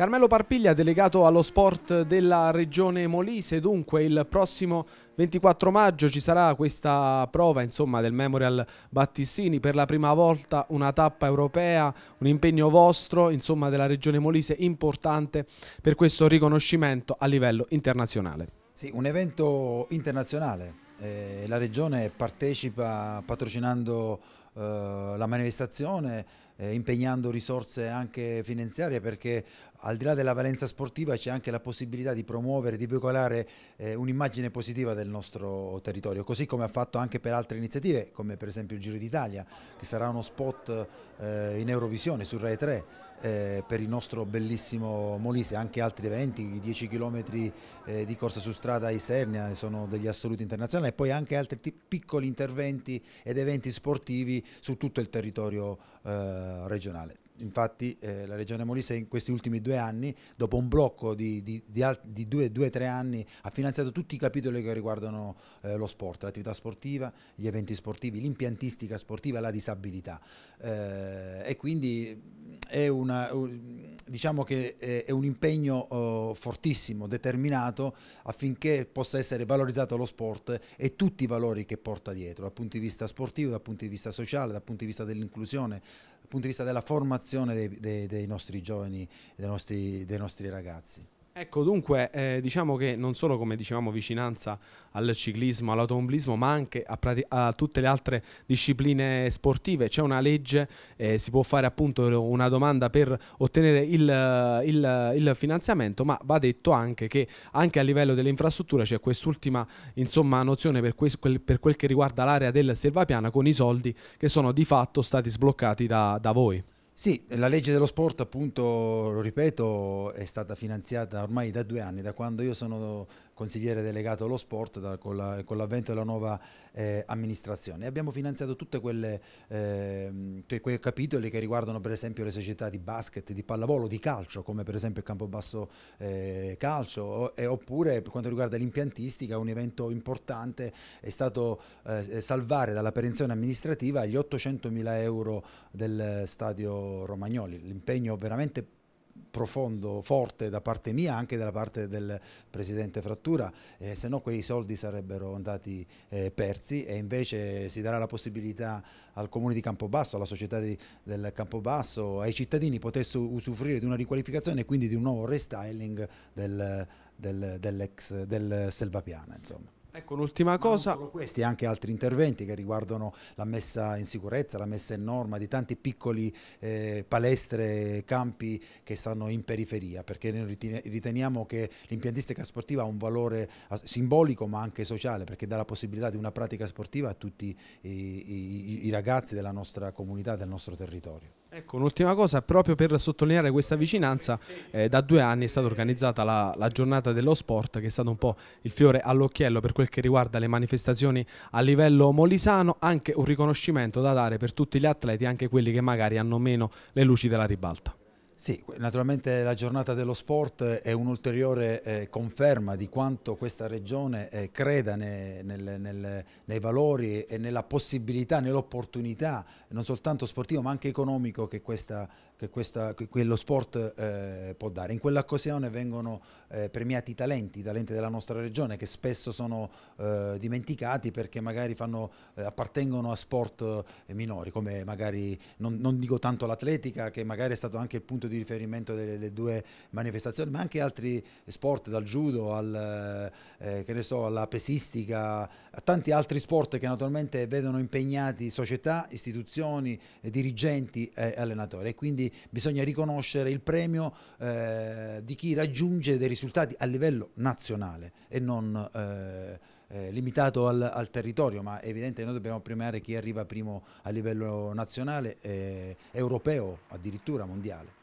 Carmelo Parpiglia, delegato allo sport della regione Molise, dunque il prossimo 24 maggio ci sarà questa prova insomma, del Memorial Battissini, per la prima volta una tappa europea, un impegno vostro insomma, della regione Molise importante per questo riconoscimento a livello internazionale. Sì, un evento internazionale, eh, la regione partecipa patrocinando eh, la manifestazione eh, impegnando risorse anche finanziarie perché al di là della valenza sportiva c'è anche la possibilità di promuovere, di veicolare eh, un'immagine positiva del nostro territorio, così come ha fatto anche per altre iniziative come per esempio il Giro d'Italia che sarà uno spot eh, in Eurovisione su Rai 3 eh, per il nostro bellissimo Molise, anche altri eventi, i 10 km eh, di corsa su strada a Isernia sono degli assoluti internazionali e poi anche altri piccoli interventi ed eventi sportivi su tutto il territorio eh, regionale infatti eh, la Regione Molise in questi ultimi due anni, dopo un blocco di, di, di, di due, due, tre anni, ha finanziato tutti i capitoli che riguardano eh, lo sport, l'attività sportiva, gli eventi sportivi, l'impiantistica sportiva, la disabilità. Eh, e quindi è, una, diciamo eh, è un impegno oh, fortissimo, determinato affinché possa essere valorizzato lo sport e tutti i valori che porta dietro, dal punto di vista sportivo, dal punto di vista sociale, dal punto di vista dell'inclusione, dal punto di vista della formazione formazione dei, dei, dei nostri giovani, dei nostri, dei nostri ragazzi. Ecco dunque eh, diciamo che non solo come dicevamo vicinanza al ciclismo, all'automobilismo ma anche a, a, tutte le altre discipline sportive c'è una legge, eh, si può fare appunto una domanda per ottenere il, il, il, finanziamento ma va detto anche che anche a livello delle infrastrutture c'è quest'ultima insomma, nozione per, quel, per, quel, che riguarda l'area del Selvapiana con i soldi che sono di fatto stati sbloccati da, da voi. Sì, la legge dello sport appunto, lo ripeto, è stata finanziata ormai da due anni, da quando io sono consigliere delegato allo sport da, con, l'avvento della nuova eh, amministrazione. Abbiamo finanziato ehm, tutti eh, quei capitoli che riguardano per esempio le società di basket, di pallavolo, di calcio, come per esempio il Campobasso eh, Calcio, o, e, oppure per quanto riguarda l'impiantistica, un evento importante è stato eh, salvare dalla perenzione amministrativa gli 800 mila euro del stadio Romagnoli, l'impegno veramente profondo, forte da parte mia, anche da parte del Presidente Frattura, eh, se no quei soldi sarebbero andati eh, persi e invece si darà la possibilità al Comune di Campobasso, alla società di, del Campobasso, ai cittadini potessero usufruire di una riqualificazione e quindi di un nuovo restyling del, del, del, del Selvapiana. Insomma. Ecco, l'ultima cosa. questi, anche altri interventi che riguardano la messa in sicurezza, la messa in norma di tanti piccoli eh, palestre, campi che stanno in periferia, perché noi riteniamo che l'impiantistica sportiva ha un valore ah, simbolico ma anche sociale, perché dà la possibilità di una pratica sportiva a tutti i, i, i ragazzi della nostra comunità, del nostro territorio. Ecco, un'ultima cosa, proprio per sottolineare questa vicinanza, eh, da due anni è stata organizzata la, la, giornata dello sport che è stato un po' il fiore all'occhiello per quel che riguarda le manifestazioni a livello molisano, anche un riconoscimento da dare per tutti gli atleti, anche quelli che magari hanno meno le luci della ribalta. Sì, naturalmente la giornata dello sport è un'ulteriore eh, conferma di quanto questa regione eh, creda ne, nel, nel, nei valori e nella possibilità, nell'opportunità, non soltanto sportivo ma anche economico che, questa, che, questa, che lo sport eh, può dare. In quell'occasione vengono eh, premiati i talenti, i talenti della nostra regione che spesso sono eh, dimenticati perché magari fanno, eh, appartengono a sport minori, come magari, non, non dico tanto l'atletica che magari è stato anche il punto di di riferimento delle, delle due manifestazioni, ma anche altri sport, dal judo al, eh, eh so, alla pesistica, a tanti altri sport che naturalmente vedono impegnati società, istituzioni, eh, dirigenti e allenatori. E quindi bisogna riconoscere il premio eh, di chi raggiunge dei risultati a livello nazionale e non... Eh, eh, limitato al, al, territorio, ma è evidente che noi dobbiamo premiare chi arriva primo a livello nazionale, eh, europeo, addirittura mondiale.